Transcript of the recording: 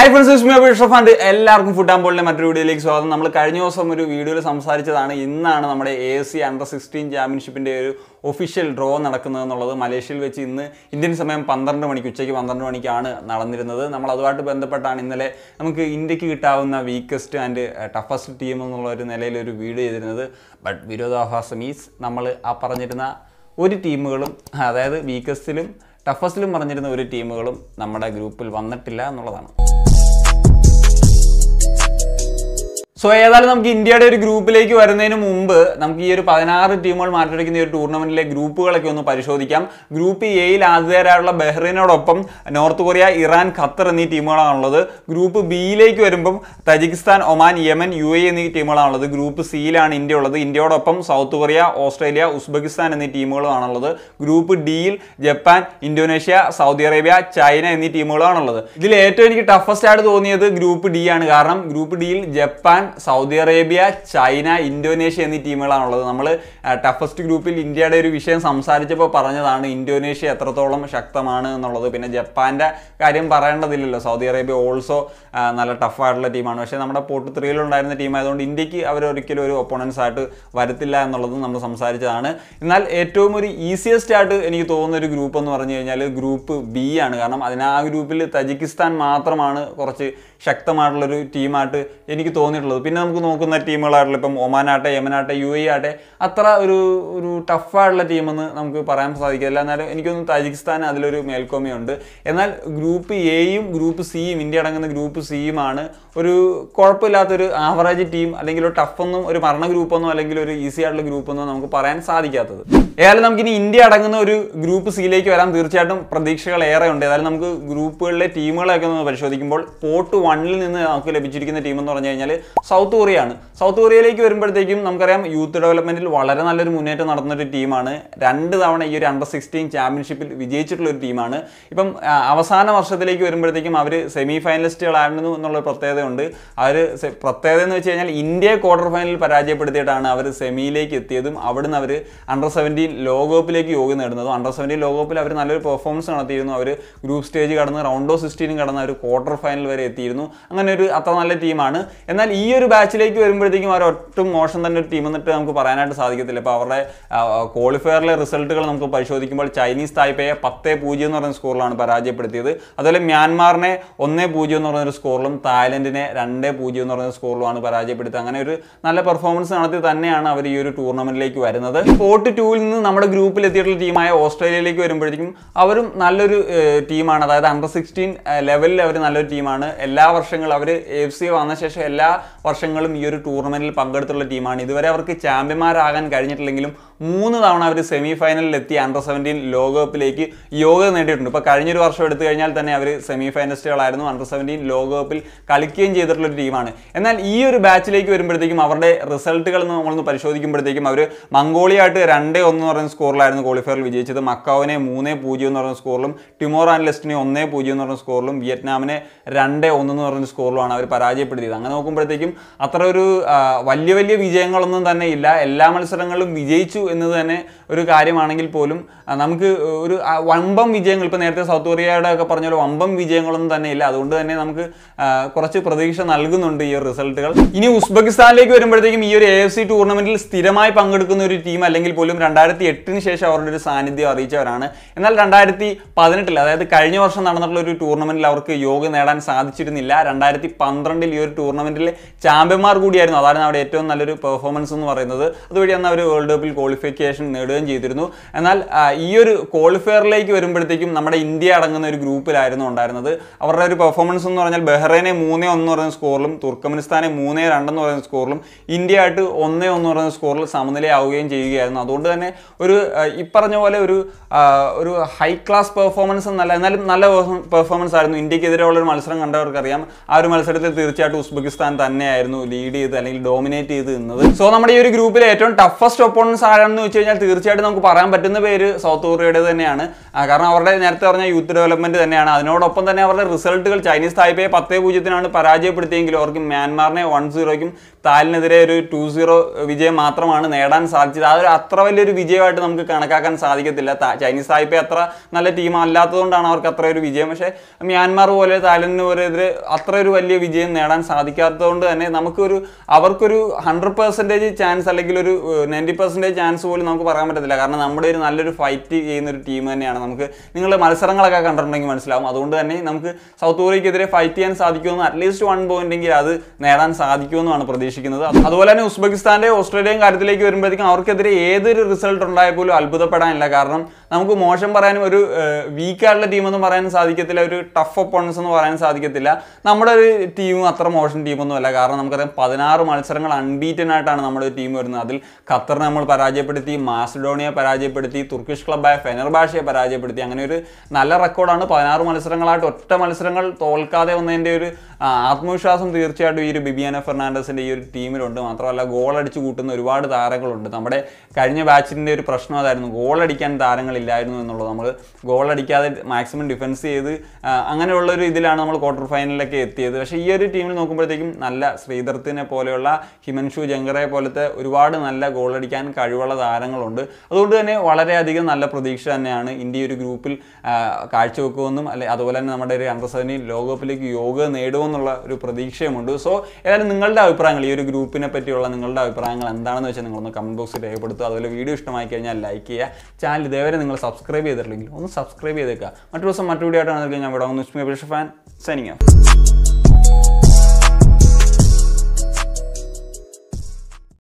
hi friends me ഷോഫ് എല്ലാവർക്കും food and മറ്റൊരു വീഡിയോയിലേക്ക് സ്വാഗതം നമ്മൾ കഴിഞ്ഞ ദിവസം ഒരു വീഡിയോയിൽ സംസാരിച്ചതാണ് ഇന്നാണ് നമ്മുടെ എ സി അണ്ടർ സിക്സ്റ്റീൻ ചാമ്പ്യൻഷിപ്പിൻ്റെ ഒരു ഒഫീഷ്യൽ ഡ്രോ നടക്കുന്നത് എന്നുള്ളത് മലേഷ്യയിൽ വെച്ച് ഇന്ന് ഇന്ത്യൻ സമയം പന്ത്രണ്ട് മണിക്ക് ഉച്ചയ്ക്ക് പന്ത്രണ്ട് മണിക്കാണ് നടന്നിരുന്നത് നമ്മൾ അതുമായിട്ട് ബന്ധപ്പെട്ടാണ് ഇന്നലെ നമുക്ക് ഇന്ത്യക്ക് കിട്ടാവുന്ന വീക്കസ്റ്റ് ആൻഡ് ടഫസ്റ്റ് ടീം എന്നുള്ള ഒരു നിലയിൽ ഒരു വീഡിയോ ചെയ്തിരുന്നത് ബട്ട് വിരോധാഭാസം ഈസ് നമ്മൾ ആ പറഞ്ഞിരുന്ന ഒരു ടീമുകളും അതായത് വീക്കസ്റ്റിലും ടഫസ്റ്റിലും പറഞ്ഞിരുന്ന ഒരു ടീമുകളും നമ്മുടെ ഗ്രൂപ്പിൽ വന്നിട്ടില്ല എന്നുള്ളതാണ് സോ ഏതായാലും നമുക്ക് ഇന്ത്യയുടെ ഒരു ഗ്രൂപ്പിലേക്ക് വരുന്നതിന് മുമ്പ് നമുക്ക് ഈ ഒരു പതിനാറ് ടീമുകൾ മാറ്റിയെടുക്കുന്ന ഈ ഒരു ടൂർണമെന്റിലെ ഗ്രൂപ്പുകളൊക്കെ ഒന്ന് പരിശോധിക്കാം ഗ്രൂപ്പ് എയിൽ ആതിഥേരായുള്ള ബഹ്റൈനോടൊപ്പം നോർത്ത് കൊറിയ ഇറാൻ ഖത്തർ എന്നീ ടീമുകളാണുള്ളത് ഗ്രൂപ്പ് ബിയിലേക്ക് വരുമ്പം Tajikistan Oman Yemen U A എന്നീ ടീമുകളാണുള്ളത് ഗ്രൂപ്പ് സിയിലാണ് ഇന്ത്യ ഉള്ളത് ഇന്ത്യയോടൊപ്പം സൗത്ത് കൊറിയ ഓസ്ട്രേലിയ ഉസ്ബെക്കിസ്ഥാൻ എന്നീ ടീമുകളാണുള്ളത് ഗ്രൂപ്പ് ഡിയിൽ Japan Indonesia Saudi Arabia China എന്നീ ടീമുകളാണുള്ളത് ഇതിൽ ഏറ്റവും എനിക്ക് ടഫസ്റ്റ് ആയിട്ട് തോന്നിയത് ഗ്രൂപ്പ് ഡി ആണ് കാരണം ഗ്രൂപ്പ് ഡിയിൽ Japan Saudi Arabia China Indonesia എന്നീ ടീമുകളാണുള്ളത് നമ്മൾ ടഫസ്റ്റ് ഗ്രൂപ്പിൽ ഇന്ത്യയുടെ ഒരു വിഷയം സംസാരിച്ചപ്പോൾ പറഞ്ഞതാണ് ഇന്തോനേഷ്യ എത്രത്തോളം ശക്തമാണ് എന്നുള്ളത് പിന്നെ ജപ്പാൻ്റെ കാര്യം പറയേണ്ടതില്ലല്ലോ സൗദി അറേബ്യ ഓൾസോ നല്ല ടഫായിട്ടുള്ള ടീമാണ് പക്ഷേ നമ്മുടെ പോർട്ട് ത്രീയിലുണ്ടായിരുന്ന ടീമായതുകൊണ്ട് ഇന്ത്യക്ക് അവരൊരിക്കലും ഒരു ഒപ്പോണൻസ് ആയിട്ട് വരത്തില്ല എന്നുള്ളത് നമ്മൾ സംസാരിച്ചതാണ് എന്നാൽ ഏറ്റവും ഒരു ഈസിയസ്റ്റ് ആയിട്ട് എനിക്ക് തോന്നുന്ന ഒരു ഗ്രൂപ്പ് എന്ന് പറഞ്ഞു കഴിഞ്ഞാൽ ഗ്രൂപ്പ് ബി ആണ് കാരണം അതിന് ആ ഗ്രൂപ്പിൽ തജിക്കിസ്ഥാൻ മാത്രമാണ് കുറച്ച് ശക്തമായിട്ടുള്ളൊരു ടീമായിട്ട് എനിക്ക് തോന്നിയിട്ടുള്ളത് പിന്നെ നമുക്ക് നോക്കുന്ന ടീമുകളായിട്ടുള്ള ഇപ്പം ഒമാനാട്ടെ യമനാട്ടെ യു എ ആട്ടെ അത്ര ഒരു ഒരു ടഫായിട്ടുള്ള ടീമെന്ന് നമുക്ക് പറയാൻ സാധിക്കില്ല എന്നാലും എനിക്കൊന്ന് താജിക്കിസ്ഥാൻ അതിലൊരു മേൽക്കോമയുണ്ട് എന്നാൽ ഗ്രൂപ്പ് എയും ഗ്രൂപ്പ് സിയും ഇന്ത്യ അടങ്ങുന്ന ഗ്രൂപ്പ് സിയുമാണ് ഒരു കുഴപ്പമില്ലാത്തൊരു ആവറേജ് ടീം അല്ലെങ്കിൽ ഒരു ടഫൊന്നും ഒരു മരണ ഗ്രൂപ്പൊന്നും അല്ലെങ്കിൽ ഒരു ഈസി ആയിട്ടുള്ള ഗ്രൂപ്പൊന്നും നമുക്ക് പറയാൻ സാധിക്കാത്തത് ഏതായാലും നമുക്കിനി ഇന്ത്യ അടങ്ങുന്ന ഒരു ഗ്രൂപ്പ് സിയിലേക്ക് വരാൻ തീർച്ചയായിട്ടും പ്രതീക്ഷകൾ ഏറെ ഉണ്ട് ഏതായാലും നമുക്ക് ഗ്രൂപ്പുകളിലെ ടീമുകളെയൊക്കെ ഒന്ന് പരിശോധിക്കുമ്പോൾ പോർട്ട് വണ്ണിൽ നിന്ന് നമുക്ക് ലഭിച്ചിരിക്കുന്ന ടീം എന്ന് പറഞ്ഞു കഴിഞ്ഞാൽ സൗത്ത് കൊറിയയാണ് സൗത്ത് കൊറിയയിലേക്ക് വരുമ്പോഴത്തേക്കും നമുക്കറിയാം യൂത്ത് ഡെവലപ്മെന്റിൽ വളരെ നല്ലൊരു മുന്നേറ്റം നടന്നൊരു ടീമാണ് രണ്ട് തവണ ഈ ഒരു അണ്ടർ സിക്സ്റ്റീൻ ചാമ്പ്യൻഷിപ്പിൽ വിജയിച്ചിട്ടുള്ള ഒരു ടീമാണ് ഇപ്പം അവസാന വർഷത്തിലേക്ക് വരുമ്പോഴത്തേക്കും അവർ സെമി ഫൈനലിസ്റ്റുകളായിരുന്നു എന്നുള്ള പ്രത്യേകതയുണ്ട് അവർ പ്രത്യേകത എന്ന് വെച്ച് കഴിഞ്ഞാൽ ഇന്ത്യയെ ക്വാർട്ടർ ഫൈനലിൽ പരാജയപ്പെടുത്തിയിട്ടാണ് അവർ സെമിയിലേക്ക് എത്തിയതും അവിടുന്ന് അവർ അണ്ടർ സെവൻറ്റീൻ ലോകകപ്പിലേക്ക് യോഗം നേടുന്നതും അണ്ടർ സെവൻറ്റീൻ ലോകകപ്പിൽ അവർ നല്ലൊരു പെർഫോമൻസ് നടത്തിയിരുന്നു അവർ ഗ്രൂപ്പ് സ്റ്റേജ് കടന്ന് റൗണ്ട് ഓഫ് സിക്സ്റ്റീനും കടന്ന് അവർ ക്വാർട്ടർ ഫൈനൽ വരെ എത്തിയിരുന്നു അങ്ങനെ ഒരു അത്ര നല്ല ടീമാണ് എന്നാൽ ഈ ഒരു ബാച്ചിലേക്ക് വരുമ്പോഴത്തേക്കും അവർ ഒട്ടും മോശം തന്നെ ഒരു ടീം എന്നിട്ട് നമുക്ക് പറയാനായിട്ട് സാധിക്കത്തില്ല ഇപ്പോൾ അവരുടെ ക്വാളിഫയറിലെ റിസൾട്ടുകൾ നമുക്ക് പരിശോധിക്കുമ്പോൾ ചൈനീസ് തായ്പയെ പത്തേ പൂജ്യം എന്ന് പറയുന്ന സ്കോറിലാണ് പരാജയപ്പെടുത്തിയത് അതുപോലെ മ്യാൻമാറിനെ ഒന്നേ പൂജ്യം എന്ന് പറയുന്ന ഒരു സ്കോറിലും തായ്ലൻഡിനെ രണ്ടേ പൂജ്യം എന്ന് പറയുന്ന സ്കോറിലുമാണ് പരാജയപ്പെടുത്തിയത് അങ്ങനെ ഒരു നല്ല പെർഫോമൻസ് നടത്തി തന്നെയാണ് അവർ ഈ ഒരു ടൂർണമെന്റിലേക്ക് വരുന്നത് ഫോർട്ടി ടൂവിൽ നിന്ന് നമ്മുടെ ഗ്രൂപ്പിൽ എത്തിയിട്ടുള്ള ടീമായ ഓസ്ട്രേലിയയിലേക്ക് വരുമ്പോഴത്തേക്കും അവരും നല്ലൊരു ടീമാണ് അതായത് അണ്ടർ സിക്സ്റ്റീൻ ലെവലിൽ അവർ നല്ലൊരു ടീമാണ് എല്ലാ വർഷങ്ങളും അവർ എഫ് സി വന്ന ശേഷം എല്ലാ വർഷങ്ങളും ഈ ഒരു ടൂർണമെന്റിൽ പങ്കെടുത്തുള്ള ടീമാണ് ഇതുവരെ അവർക്ക് ചാമ്പ്യന്മാരാകാൻ കഴിഞ്ഞിട്ടില്ലെങ്കിലും മൂന്ന് തവണ അവർ സെമി ഫൈനലിൽ എത്തി അണ്ടർ സെവൻറ്റീൻ ലോകകപ്പിലേക്ക് യോഗ്യത നേടിയിട്ടുണ്ട് ഇപ്പോൾ കഴിഞ്ഞൊരു വർഷം എടുത്തു കഴിഞ്ഞാൽ തന്നെ അവർ സെമി ഫൈനലിസ്റ്റുകളായിരുന്നു അണ്ടർ സെവൻറ്റീൻ ലോകകപ്പിൽ കളിക്കുകയും ചെയ്തിട്ടുള്ള ഒരു ടീമാണ് എന്നാൽ ഈ ഒരു ബാച്ചിലേക്ക് വരുമ്പോഴത്തേക്കും അവരുടെ റിസൾട്ടുകൾ നമ്മളൊന്ന് പരിശോധിക്കുമ്പോഴത്തേക്കും അവർ മംഗോളിയായിട്ട് രണ്ടേ ഒന്ന് പറയുന്ന സ്കോറിലായിരുന്നു ക്വാളിഫയറിൽ വിജയിച്ചത് മക്കാവിനെ മൂന്നേ പൂജ്യം എന്ന് പറയുന്ന സ്കോറിലും ടിമോർ ആൻഡ് ലെസ്റ്റിനെ ഒന്നേ പൂജ്യം എന്ന് പറഞ്ഞ സ്കോറിലും വിയറ്റ്നാമിനെ രണ്ടേ ഒന്ന് എന്ന് പറഞ്ഞ സ്കോറിലുമാണ് അവർ പരാജയപ്പെടുത്തിയത് അങ്ങനെ നോക്കുമ്പോഴത്തേക്കും അത്ര ഒരു വലിയ വലിയ വിജയങ്ങളൊന്നും തന്നെ ഇല്ല എല്ലാ മത്സരങ്ങളിലും വിജയിച്ചു എന്നത് തന്നെ ഒരു കാര്യമാണെങ്കിൽ പോലും നമുക്ക് ഒരു വമ്പം വിജയങ്ങൾ ഇപ്പോൾ നേരത്തെ സൗത്ത് കൊറിയയുടെ ഒക്കെ പറഞ്ഞ പോലെ വമ്പം വിജയങ്ങളൊന്നും തന്നെ ഇല്ല അതുകൊണ്ട് തന്നെ നമുക്ക് കുറച്ച് പ്രതീക്ഷ നൽകുന്നുണ്ട് ഈ ഒരു റിസൾട്ടുകൾ ഇനി ഉസ്ബെക്കിസ്ഥാനിലേക്ക് വരുമ്പോഴത്തേക്കും ഈ ഒരു എ എഫ് സി ടൂർണമെന്റിൽ സ്ഥിരമായി പങ്കെടുക്കുന്ന ഒരു ടീം അല്ലെങ്കിൽ പോലും രണ്ടായിരത്തി എട്ടിന് ശേഷം അവരുടെ ഒരു സാന്നിധ്യം അറിയിച്ചവരാണ് എന്നാൽ രണ്ടായിരത്തി പതിനെട്ടിൽ അതായത് കഴിഞ്ഞ വർഷം നടന്നിട്ടുള്ള ഒരു ടൂർണമെന്റിൽ അവർക്ക് യോഗ നേടാൻ സാധിച്ചിരുന്നില്ല രണ്ടായിരത്തി പന്ത്രണ്ടിൽ ഈ ഒരു ടൂർണമെന്റിൽ ചാമ്പ്യന്മാർ കൂടിയായിരുന്നു അതാണ് അവിടെ ഏറ്റവും നല്ലൊരു പെർഫോമൻസ് എന്ന് പറയുന്നത് അതുവഴി അന്ന് അവർ വേൾഡ് കപ്പിൽ ക്വാളിഫിക്കേഷൻ നേടുക കൈകാര്യം ചെയ്തിരുന്നു എന്നാൽ ഈ ഒരു ക്വാളിഫയറിലേക്ക് വരുമ്പോഴത്തേക്കും നമ്മുടെ ഇന്ത്യ അടങ്ങുന്ന ഒരു ഗ്രൂപ്പിലായിരുന്നു ഉണ്ടായിരുന്നത് അവരുടെ ഒരു പെർഫോമൻസ് എന്ന് പറഞ്ഞാൽ ബഹ്റൈനെ മൂന്നേ ഒന്ന് പറയുന്ന സ്കോറിലും തുർക്കമനിസ്ഥാനെ മൂന്നേ രണ്ടെന്ന് പറയുന്ന സ്കോറിലും ഇന്ത്യ ആയിട്ട് ഒന്നേ ഒന്ന് പറയുന്ന സ്കോറിൽ സമനിലയാവുകയും ചെയ്യുകയായിരുന്നു അതുകൊണ്ട് തന്നെ ഒരു ഈ പറഞ്ഞ പോലെ ഒരു ഒരു ഹൈ ക്ലാസ് പെർഫോമൻസ് എന്നല്ല എന്നാലും നല്ല പെർഫോമൻസ് ആയിരുന്നു ഇന്ത്യക്കെതിരെയുള്ള ഒരു മത്സരം കണ്ടവർക്കറിയാം ആ ഒരു മത്സരത്തിൽ തീർച്ചയായിട്ടും ഉസ്ബെക്കിസ്ഥാൻ തന്നെയായിരുന്നു ലീഡ് ചെയ്ത് അല്ലെങ്കിൽ ഡോമിനേറ്റ് ചെയ്ത് നിന്നത് സോ നമ്മുടെ ഈ ഒരു ഗ്രൂപ്പിലെ ഏറ്റവും ടഫസ്റ്റ് ഒപ്പോണൻസ് ആരാണെന്ന് വെച്ച് കഴിഞ്ഞാൽ തീർച്ചയായും തീർച്ചയായിട്ടും നമുക്ക് പറയാൻ പറ്റുന്ന പേര് സൗത്ത് കൊറിയയുടെ തന്നെയാണ് കാരണം അവരുടെ നേരത്തെ പറഞ്ഞ യൂത്ത് ഡെവലപ്മെന്റ് തന്നെയാണ് അതിനോടൊപ്പം തന്നെ അവരുടെ റിസൾട്ടുകൾ ചൈനീസ് തായ്പയെ പത്തേ പൂജ്യത്തിനാണ് പരാജയപ്പെടുത്തിയെങ്കിലും അവർക്ക് മ്യാൻമാറിനെ വൺ സീറോയ്ക്കും താലിനെതിരെ ഒരു ടു സീറോ വിജയം മാത്രമാണ് നേടാൻ സാധിച്ചത് അതൊരു അത്ര വലിയൊരു വിജയമായിട്ട് നമുക്ക് കണക്കാക്കാൻ സാധിക്കത്തില്ല ചൈനീസ് തായ്പ അത്ര നല്ല ടീം അല്ലാത്തതുകൊണ്ടാണ് അവർക്ക് അത്ര ഒരു വിജയം പക്ഷേ മ്യാൻമാർ പോലെ തായ്ലൻഡിന് പോലെതിരെ അത്ര ഒരു വലിയ വിജയം നേടാൻ സാധിക്കാത്തതുകൊണ്ട് തന്നെ നമുക്കൊരു അവർക്കൊരു ഹൺഡ്രഡ് പെർസെൻറ്റേജ് ചാൻസ് അല്ലെങ്കിൽ ഒരു നയൻറ്റി പെർസെൻറ്റേജ് ചാൻസ് പോലും നമുക്ക് പറയാൻ പറ്റും പറ്റത്തില്ല കാരണം നമ്മുടെ ഒരു നല്ലൊരു ഫൈറ്റ് ചെയ്യുന്ന ഒരു ടീം തന്നെയാണ് നമുക്ക് നിങ്ങൾ മത്സരങ്ങളൊക്കെ കണ്ടിട്ടുണ്ടെങ്കിൽ മനസ്സിലാവും അതുകൊണ്ട് തന്നെ നമുക്ക് സൗത്ത് കൊറിയക്കെതിരെ ഫൈറ്റ് ചെയ്യാൻ സാധിക്കുമെന്ന് അറ്റ്ലീസ്റ്റ് വൺ പോയിന്റ് എങ്കിൽ അത് നേടാൻ സാധിക്കുമെന്നാണ് പ്രതീക്ഷിക്കുന്നത് അതുപോലെ തന്നെ ഉസ്ബെക്കിസ്ഥാന്റെ ഓസ്ട്രേലിയൻ കാര്യത്തിലേക്ക് വരുമ്പോഴത്തേക്കും അവർക്കെതിരെ ഏതൊരു റിസൾട്ട് ഉണ്ടായ പോലും അത്ഭുതപ്പെടാനില്ല കാരണം നമുക്ക് മോശം പറയാനും ഒരു വീക്കായിട്ടുള്ള ടീം എന്ന് പറയാനും സാധിക്കത്തില്ല ഒരു ടഫ് ഒപ്പോണൻസ് എന്ന് പറയാൻ സാധിക്കത്തില്ല നമ്മുടെ ഒരു ടീം അത്ര മോശം ടീമൊന്നും അല്ല കാരണം നമുക്കറിയാം പതിനാറ് മത്സരങ്ങൾ അൺബീറ്റൻ ആയിട്ടാണ് നമ്മുടെ ടീം വരുന്നത് അതിൽ ഖത്തറിനെ നമ്മൾ പരാജയപ്പെടുത്തി മാസ്ഡോ ബൊലോണിയെ പരാജയപ്പെടുത്തി തുർക്കിഷ് ക്ലബ്ബായ ഫെനർബാഷയെ പരാജയപ്പെടുത്തി അങ്ങനെ ഒരു നല്ല റെക്കോർഡാണ് പതിനാറ് മത്സരങ്ങളായിട്ട് ഒറ്റ മത്സരങ്ങൾ തോൽക്കാതെ വന്നതിൻ്റെ ഒരു ആത്മവിശ്വാസം തീർച്ചയായിട്ടും ഈ ഒരു ബിബിയാന ഫെർണാണ്ടസിൻ്റെ ഈ ഒരു ടീമിലുണ്ട് മാത്രമല്ല ഗോൾ കൂട്ടുന്ന ഒരുപാട് താരങ്ങളുണ്ട് നമ്മുടെ കഴിഞ്ഞ ബാച്ചിൻ്റെ ഒരു പ്രശ്നം അതായിരുന്നു ഗോൾ അടിക്കാൻ താരങ്ങളില്ലായിരുന്നു എന്നുള്ളത് നമ്മൾ ഗോൾ അടിക്കാതെ മാക്സിമം ഡിഫെൻസ് ചെയ്ത് അങ്ങനെയുള്ള ഒരു ഇതിലാണ് നമ്മൾ ക്വാർട്ടർ ഫൈനലിലൊക്കെ എത്തിയത് പക്ഷേ ഈ ഒരു ടീമിൽ നോക്കുമ്പോഴത്തേക്കും നല്ല ശ്രീധർത്തിനെ പോലെയുള്ള ഹിമൻഷു ജങ്കറെ പോലത്തെ ഒരുപാട് നല്ല ഗോൾ അടിക്കാൻ കഴിവുള്ള താരങ്ങളുണ്ട് അതുകൊണ്ട് തന്നെ വളരെയധികം നല്ല പ്രതീക്ഷ തന്നെയാണ് ഇന്ത്യ ഒരു ഗ്രൂപ്പിൽ കാഴ്ചവെക്കുമെന്നും അല്ലെ അതുപോലെ തന്നെ നമ്മുടെ ഒരു അന്തസേനി ലോകകപ്പിലേക്ക് യോഗ നേടുമെന്നുള്ള ഒരു പ്രതീക്ഷയുമുണ്ട് സോ ഏതായാലും നിങ്ങളുടെ അഭിപ്രായങ്ങൾ ഈ ഒരു ഗ്രൂപ്പിനെ പറ്റിയുള്ള നിങ്ങളുടെ അഭിപ്രായങ്ങൾ എന്താണെന്ന് വെച്ചാൽ നിങ്ങളൊന്ന് കമൻറ്റ് ബോക്സിൽ രേഖപ്പെടുത്തുക അതുപോലെ വീഡിയോ ഇഷ്ടമായി കഴിഞ്ഞാൽ ലൈക്ക് ചെയ്യുക ചാനൽ ഇതേവരെ നിങ്ങൾ സബ്സ്ക്രൈബ് ചെയ്തിട്ടില്ലെങ്കിൽ ഒന്ന് സബ്സ്ക്രൈബ് ചെയ്തേക്കുക മറ്റു ദിവസം മറ്റു വീഡിയോ ആയിട്ടാണെങ്കിൽ ഞാൻ ഇവിടെ ഒന്ന് ഫാൻ സൈനിങ് ഓഫ്